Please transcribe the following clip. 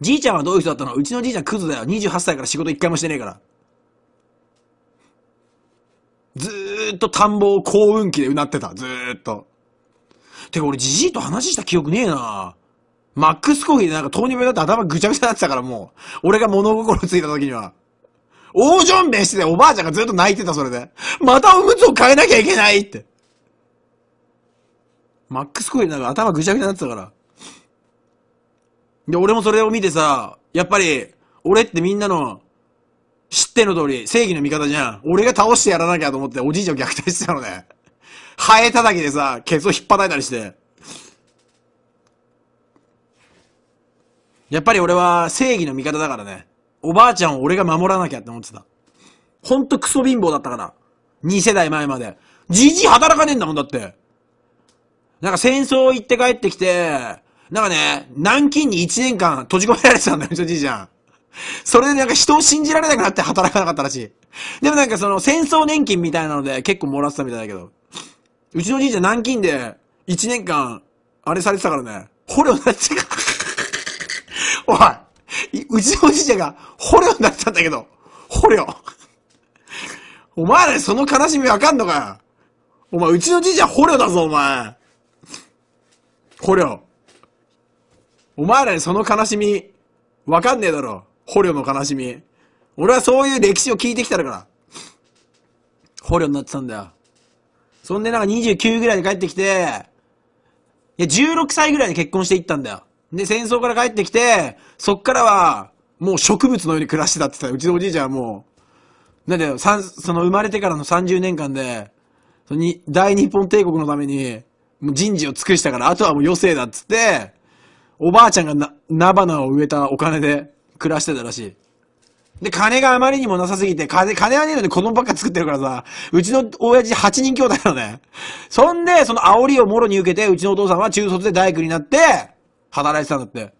じいちゃんはどういう人だったのうちのじいちゃんクズだよ。28歳から仕事一回もしてねえから。ずーっと田んぼを幸運期でうなってた。ずーっと。てか俺じじいと話した記憶ねえなマックスコーヒーでなんか糖尿病だって頭ぐちゃぐちゃになってたからもう。俺が物心ついた時には。大ジョンベしてておばあちゃんがずっと泣いてたそれで。またおむつを変えなきゃいけないって。マックスコーヒーでなんか頭ぐちゃぐちゃになってたから。で、俺もそれを見てさ、やっぱり、俺ってみんなの、知っての通り、正義の味方じゃん。俺が倒してやらなきゃと思って、おじいちゃんを虐待してたのね。ハエ叩きでさ、ケツを引っ叩いたりして。やっぱり俺は正義の味方だからね。おばあちゃんを俺が守らなきゃって思ってた。ほんとクソ貧乏だったから。2世代前まで。じじい働かねえんだもんだって。なんか戦争行って帰ってきて、なんかね、南京に1年間閉じ込められてたんだよ、ちのじいちゃん。それでなんか人を信じられなくなって働かなかったらしい。でもなんかその戦争年金みたいなので結構もらってたみたいだけど。うちのじいちゃん南京で1年間、あれされてたからね、捕虜になっちゃう。おい、うちのじいちゃんが捕虜になっちゃったんだけど、捕虜。お前らにその悲しみわかんのかよ。お前、うちのじいちゃん捕虜だぞ、お前。捕虜。お前らにその悲しみ、わかんねえだろ。捕虜の悲しみ。俺はそういう歴史を聞いてきたから。捕虜になってたんだよ。そんでなんか29ぐらいで帰ってきて、いや、16歳ぐらいで結婚していったんだよ。で、戦争から帰ってきて、そっからは、もう植物のように暮らしてたってさ、うちのおじいちゃんはもう、なんだよ、三、その生まれてからの30年間で、そのに、大日本帝国のために、もう人事を尽くしたから、あとはもう余生だっつって、おばあちゃんがな、菜花を植えたお金で暮らしてたらしい。で、金があまりにもなさすぎて、金、金はねえので子供ばっか作ってるからさ、うちの親父8人兄弟なのね。そんで、その煽りをもろに受けて、うちのお父さんは中卒で大工になって、働いてたんだって。